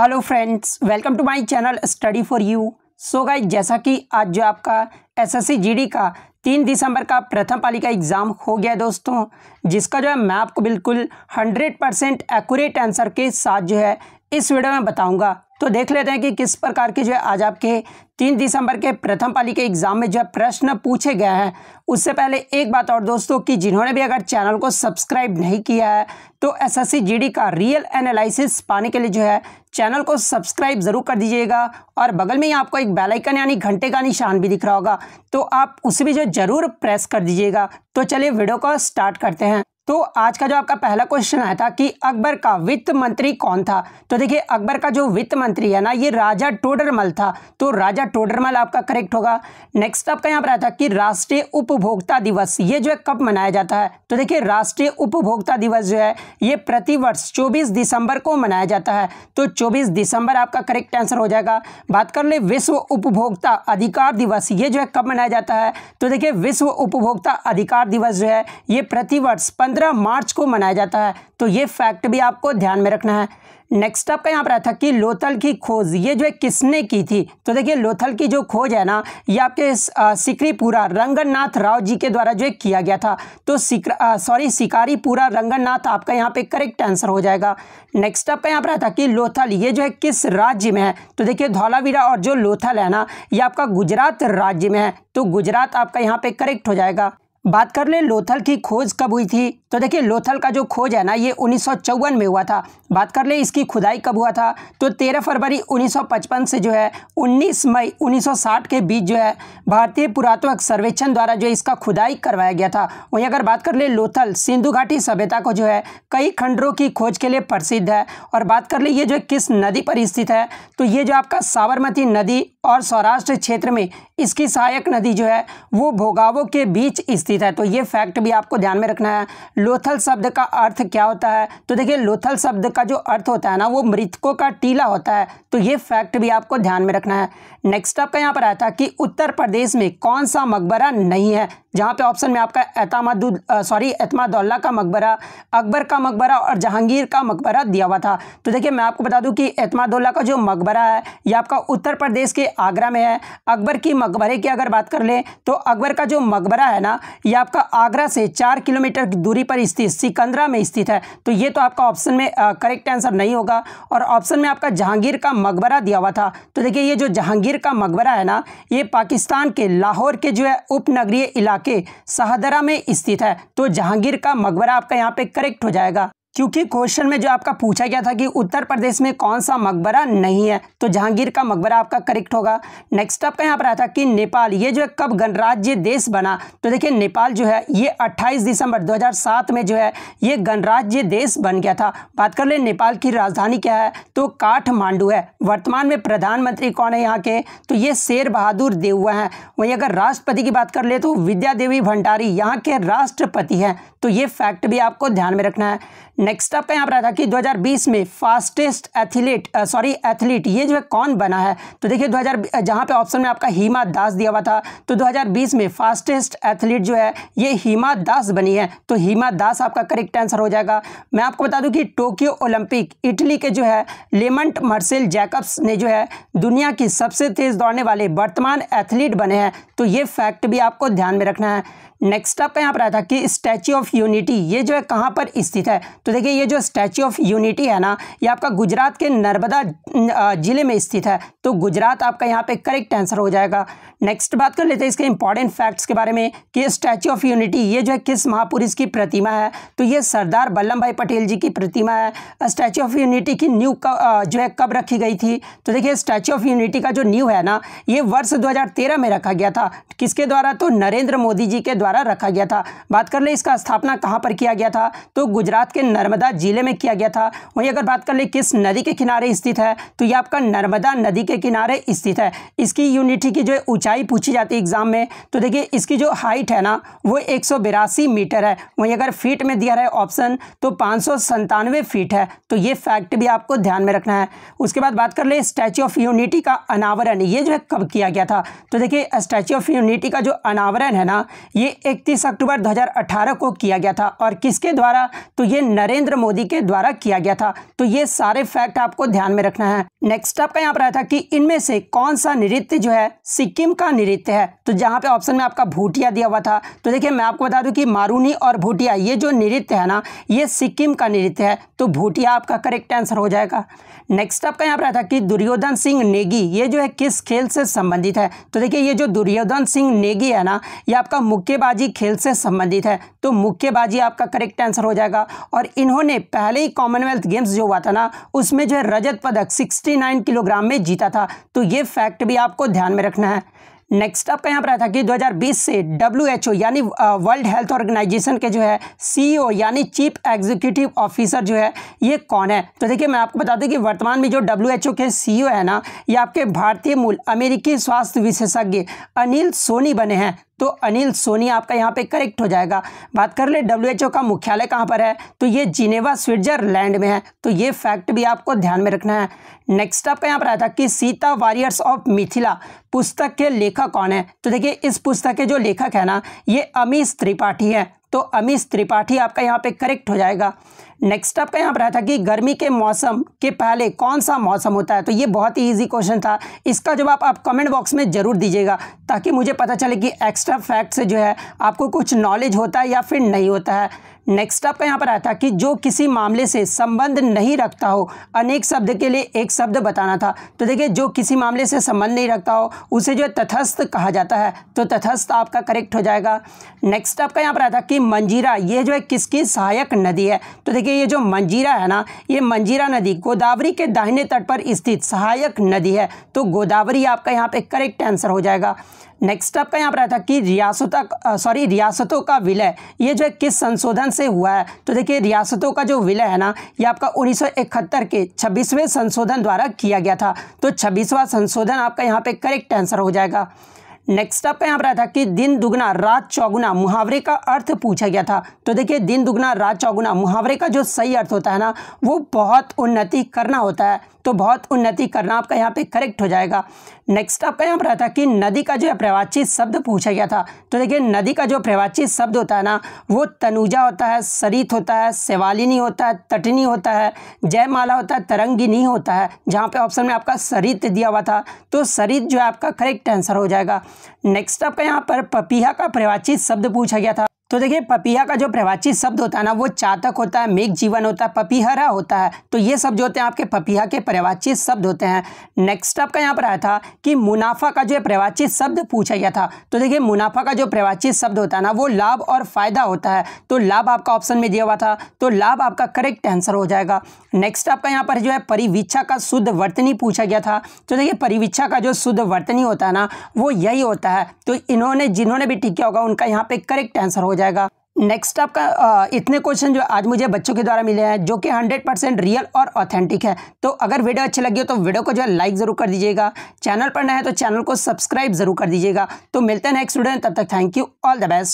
hello friends welcome to my channel study for you so guys जैसा कि आज जो आपका एसएससी जीडी का तीन दिसंबर का प्रथम पाली का एग्ज़ाम हो गया दोस्तों जिसका जो है मैं आपको बिल्कुल हंड्रेड परसेंट एक्यूरेट आंसर के साथ जो है इस वीडियो में बताऊंगा तो देख लेते हैं कि किस प्रकार की जो है आज आपके तीन दिसंबर के प्रथम पाली के एग्जाम में जो प्रश्न पूछे गए हैं उससे पहले एक बात और दोस्तों कि जिन्होंने भी अगर चैनल को सब्सक्राइब नहीं किया है तो एसएससी जीडी का रियल एनालिसिस पाने के लिए जो है चैनल को सब्सक्राइब ज़रूर कर दीजिएगा और बगल में ही आपको एक बेल आइकन यानी घंटे का निशान भी दिख रहा होगा तो आप उसे भी जो जरूर प्रेस कर दीजिएगा तो चलिए वीडियो को स्टार्ट करते हैं तो आज का जो आपका पहला क्वेश्चन आया था कि अकबर का वित्त मंत्री कौन था तो देखिए अकबर का जो वित्त मंत्री है ना ये राजा टोडरमल था तो राजा टोडरमल आपका करेक्ट होगा नेक्स्ट आपका यहाँ पर आया था कि राष्ट्रीय उपभोक्ता दिवस ये जो है कब मनाया जाता है तो देखिए राष्ट्रीय उपभोक्ता दिवस जो है ये प्रतिवर्ष चौबीस दिसंबर को मनाया जाता है तो चौबीस दिसंबर आपका करेक्ट आंसर हो जाएगा बात कर ले विश्व उपभोक्ता अधिकार दिवस ये जो है कब मनाया जाता है तो देखिये विश्व उपभोक्ता अधिकार दिवस जो है ये प्रतिवर्ष पंद्रह मार्च को मनाया जाता है तो ये फैक्ट भी आपको ध्यान में रखना है नेक्स्ट आपका यहाँ पर था कि लोथल की खोज ये जो है किसने की थी तो देखिए लोथल की जो खोज है ना ये आपके सिकरीपुरा रंगननाथ राव जी के द्वारा जो है किया गया था तो सॉरी सिकारीपुरा रंगननाथ आपका यहाँ पे करेक्ट आंसर हो जाएगा नेक्स्ट आपका यहाँ पर था कि लोथल ये जो है किस राज्य में है तो देखिए धौलावीरा और जो लोथल है ना ये आपका गुजरात राज्य में है तो गुजरात आपका यहाँ पे करेक्ट हो जाएगा बात कर ले लोथल की खोज कब हुई थी तो देखिए लोथल का जो खोज है ना ये उन्नीस में हुआ था बात कर ले इसकी खुदाई कब हुआ था तो 13 फरवरी 1955 से जो है 19 मई 1960 के बीच जो है भारतीय पुरातत्व सर्वेक्षण द्वारा जो इसका खुदाई करवाया गया था वहीं अगर बात कर ले लोथल सिंधु घाटी सभ्यता को जो है कई खंडरों की खोज के लिए प्रसिद्ध है और बात कर ले ये जो किस नदी पर स्थित है तो ये जो आपका साबरमती नदी और सौराष्ट्र क्षेत्र में इसकी सहायक नदी जो है वो भोगावों के बीच स्थित है तो ये फैक्ट भी आपको ध्यान में रखना है लोथल शब्द का अर्थ क्या होता है तो देखिए लोथल शब्द का जो अर्थ होता है ना वो मृतकों का टीला होता है तो ये फैक्ट भी आपको ध्यान में रखना है नेक्स्ट आपका यहाँ पर आया था कि उत्तर प्रदेश में कौन सा मकबरा नहीं है जहाँ पे ऑप्शन में आपका एतमादु सॉरी एतमादुल्ला का मकबरा अकबर का मकबरा और जहांगीर का मकबरा दिया हुआ था तो देखिए मैं आपको बता दूं कि एतमादुल्ला का जो मकबरा है ये आपका उत्तर प्रदेश के आगरा में है अकबर की मकबरे की अगर बात कर लें तो अकबर का जो मकबरा है ना ये आपका आगरा से चार किलोमीटर की दूरी पर स्थित सिकंदरा में स्थित है तो ये तो आपका ऑप्शन में करेक्ट आंसर नहीं होगा और ऑप्शन में आपका जहांगीर का मकबरा दिया हुआ था तो देखिए ये जो जहांगीर जहांगीर का मकबरा है ना ये पाकिस्तान के लाहौर के जो है उपनगरीय इलाके सहदरा में स्थित है तो जहांगीर का मकबरा आपका यहाँ पे करेक्ट हो जाएगा क्योंकि क्वेश्चन में जो आपका पूछा गया था कि उत्तर प्रदेश में कौन सा मकबरा नहीं है तो जहांगीर का मकबरा आपका करेक्ट होगा नेक्स्ट आपका यहाँ पर आया था कि नेपाल ये जो है कब गणराज्य देश बना तो देखिए नेपाल जो है ये 28 दिसंबर 2007 में जो है ये गणराज्य देश बन गया था बात कर ले नेपाल की राजधानी क्या है तो काठमांडू है वर्तमान में प्रधानमंत्री कौन है यहाँ के तो ये शेर बहादुर देवुआ हैं वहीं अगर राष्ट्रपति की बात कर ले तो विद्या देवी भंडारी यहाँ के राष्ट्रपति हैं तो ये फैक्ट भी आपको ध्यान में रखना है नेक्स्ट आपका यहाँ पर आ कि 2020 में फास्टेस्ट एथलीट सॉरी एथलीट ये जो है कौन बना है तो देखिए 2000 हज़ार जहाँ पर ऑप्शन में आपका हीमा दास दिया हुआ था तो 2020 में फास्टेस्ट एथलीट जो है ये हीमा दास बनी है तो हीमा दास आपका करेक्ट आंसर हो जाएगा मैं आपको बता दूँ कि टोक्यो ओलंपिक इटली के जो है लेमंट मार्सेल जैकब्स ने जो है दुनिया की सबसे तेज़ दौड़ने वाले वर्तमान एथलीट बने हैं तो ये फैक्ट भी आपको ध्यान में रखना है नेक्स्ट आपका यहाँ पर आया था कि स्टैच्यू ऑफ यूनिटी ये जो है कहाँ पर स्थित है तो देखिए ये जो स्टैच्यू ऑफ यूनिटी है ना ये आपका गुजरात के नर्मदा जिले में स्थित है तो गुजरात आपका यहाँ पे करेक्ट आंसर हो जाएगा नेक्स्ट बात कर लेते हैं इसके इंपॉर्टेंट फैक्ट्स के बारे में कि स्टैच्यू ऑफ यूनिटी ये जो है किस महापुरुष की प्रतिमा है तो ये सरदार वल्लभ भाई पटेल जी की प्रतिमा है स्टैच्यू ऑफ यूनिटी की न्यू जो है कब रखी गई थी तो देखिए स्टैच्यू ऑफ यूनिटी का जो न्यू है ना ये वर्ष दो में रखा गया था किसके द्वारा तो नरेंद्र मोदी जी के द्वारा द्वारा रखा गया था बात कर ले इसका स्थापना कहाँ पर किया गया था तो गुजरात के नर्मदा जिले में किया गया था वहीं अगर बात कर ले किस नदी के किनारे स्थित है तो ये आपका नर्मदा नदी के किनारे स्थित है इसकी यूनिटी की जो ऊंचाई पूछी जाती है एग्जाम में तो देखिए इसकी जो हाइट है ना वो एक मीटर है वहीं अगर फीट में दिया है ऑप्शन तो पाँच फीट है तो ये फैक्ट भी आपको ध्यान में रखना है उसके बाद बात कर ले स्टैचू ऑफ यूनिटी का अनावरण ये जो है कब किया गया था तो देखिए स्टैचू ऑफ यूनिटी का जो अनावरण है ना ये 31 अक्टूबर 2018 को किया गया था और किसके द्वारा तो ये नरेंद्र मोदी के द्वारा किया गया था तो ये सारे फैक्ट आपको ध्यान में रखना है नेक्स्ट आपका यहाँ पर आया था कि इनमें से कौन सा नृत्य जो है सिक्किम का नृत्य है तो जहाँ पे ऑप्शन में आपका भूटिया दिया हुआ था तो देखिये मैं आपको बता दूं कि मारूनी और भूटिया ये जो नृत्य है ना ये सिक्किम का नृत्य है तो भूटिया आपका करेक्ट आंसर हो जाएगा नेक्स्ट आपका यहाँ पर आया था कि दुर्योधन सिंह नेगी ये जो है किस खेल से संबंधित है तो देखिये ये जो दुर्योधन सिंह नेगी है ना ये आपका मुक्केबाज मुक्केबाजी खेल से संबंधित है तो मुक्केबाजी आपका करेक्ट आंसर हो जाएगा और इन्होंने पहले ही कॉमनवेल्थ गेम्स जो हुआ था ना उसमें जो है रजत पदक 69 किलोग्राम में जीता था तो ये फैक्ट भी आपको ध्यान में रखना है नेक्स्ट आपका यहाँ पर आया था कि 2020 से डब्ल्यू यानी वर्ल्ड हेल्थ ऑर्गेनाइजेशन के जो है सीईओ e यानी चीफ एग्जीक्यूटिव ऑफिसर जो है ये कौन है तो देखिए मैं आपको बता दूं कि वर्तमान में जो डब्ल्यू के सीईओ e है ना ये आपके भारतीय मूल अमेरिकी स्वास्थ्य विशेषज्ञ अनिल सोनी बने हैं तो अनिल सोनी आपका यहाँ पे करेक्ट हो जाएगा बात कर ले डब्ल्यू का मुख्यालय कहाँ पर है तो ये जिनेवा स्विट्जरलैंड में है तो ये फैक्ट भी आपको ध्यान में रखना है नेक्स्ट आपका यहाँ पर आया था कि सीता वॉरियर्स ऑफ मिथिला पुस्तक के लेखक कौन है तो देखिए इस पुस्तक के जो लेखक है ना ये अमीश त्रिपाठी है तो अमीश त्रिपाठी आपका यहाँ पे करेक्ट हो जाएगा नेक्स्ट आपका यहाँ पर आया था कि गर्मी के मौसम के पहले कौन सा मौसम होता है तो ये बहुत ही ईजी क्वेश्चन था इसका जवाब आप कमेंट बॉक्स में ज़रूर दीजिएगा ताकि मुझे पता चले कि एक्स्ट्रा फैक्ट से जो है आपको कुछ नॉलेज होता है या फिर नहीं होता है नेक्स्ट आपका यहाँ पर आया था कि जो किसी मामले से संबंध नहीं रखता हो अनेक शब्द के लिए एक शब्द बताना था तो देखिए जो किसी मामले से संबंध नहीं रखता हो उसे जो तथस्थ कहा जाता है तो तथस्थ आपका करेक्ट हो जाएगा नेक्स्ट आपका यहाँ पर आया था कि मंजीरा ये जो है किसकी सहायक नदी है तो देखिए ये जो मंजीरा है ना ये मंजीरा नदी गोदावरी के दाहिने तट पर स्थित सहायक नदी है तो गोदावरी आपका यहाँ पर करेक्ट आंसर हो जाएगा नेक्स्ट आपका यहाँ पर आया था कि रियासत सॉरी रियासतों का विलय ये जो है किस संशोधन से हुआ है तो देखिए रियासतों का जो विलय है ना ये आपका 1971 के 26वें संशोधन द्वारा किया गया था तो 26वां संशोधन आपका यहाँ पे करेक्ट आंसर हो जाएगा नेक्स्ट आपका यहाँ पर आया था कि दिन दुगना रात चौगुना मुहावरे का अर्थ पूछा गया था तो देखिए दिन दुगना रात चौगुना मुहावरे का जो सही अर्थ होता है ना वो बहुत उन्नति करना होता है तो बहुत उन्नति करना आपका यहाँ पे करेक्ट हो जाएगा नेक्स्ट आपका यहाँ पर आता था कि नदी का जो है प्रवाची शब्द पूछा गया था तो देखिए नदी का जो प्रवाची शब्द होता है ना वो तनुजा होता है सरित होता है सेवालिनी होता है तटनी होता है जयमाला होता है तरंगिनी होता है जहाँ पे ऑप्शन में आपका सरित दिया हुआ था तो सरित जो है आपका करेक्ट आंसर हो जाएगा नेक्स्ट आपका यहाँ पर पपीहा का प्रवाची शब्द पूछा गया था तो देखिए पपीहा का जो प्रवाची शब्द होता है ना वो चातक होता है मेघ जीवन होता है पपीहरा होता है तो ये सब जो होते हैं आपके पपीहा के प्रवाची शब्द होते हैं नेक्स्ट आपका यहाँ पर आया था कि मुनाफा का जो प्रवाची शब्द पूछा गया था तो देखिए मुनाफा का जो प्रवाची शब्द होता है ना वो लाभ और फायदा होता है तो लाभ आपका ऑप्शन में दिया हुआ था तो लाभ आपका करेक्ट आंसर हो जाएगा नेक्स्ट आपका यहाँ पर जो है परिवीक्षा का शुद्ध वर्तनी पूछा गया था तो देखिए परिवीक्षा का जो शुद्ध वर्तनी होता है ना वो यही होता है तो इन्होंने जिन्होंने भी टिक किया होगा उनका यहाँ पर करेक्ट आंसर हो जाएगा नेक्स्ट आपका इतने क्वेश्चन जो आज मुझे बच्चों के द्वारा मिले हैं जो कि 100 परसेंट रियल और ऑथेंटिक है तो अगर वीडियो अच्छी लगी हो तो वीडियो को जो है लाइक ज़रूर कर दीजिएगा चैनल पर नया है तो चैनल को सब्सक्राइब ज़रूर कर दीजिएगा तो मिलते हैं नेक्स्ट वीडियो में तब तक thank you all the best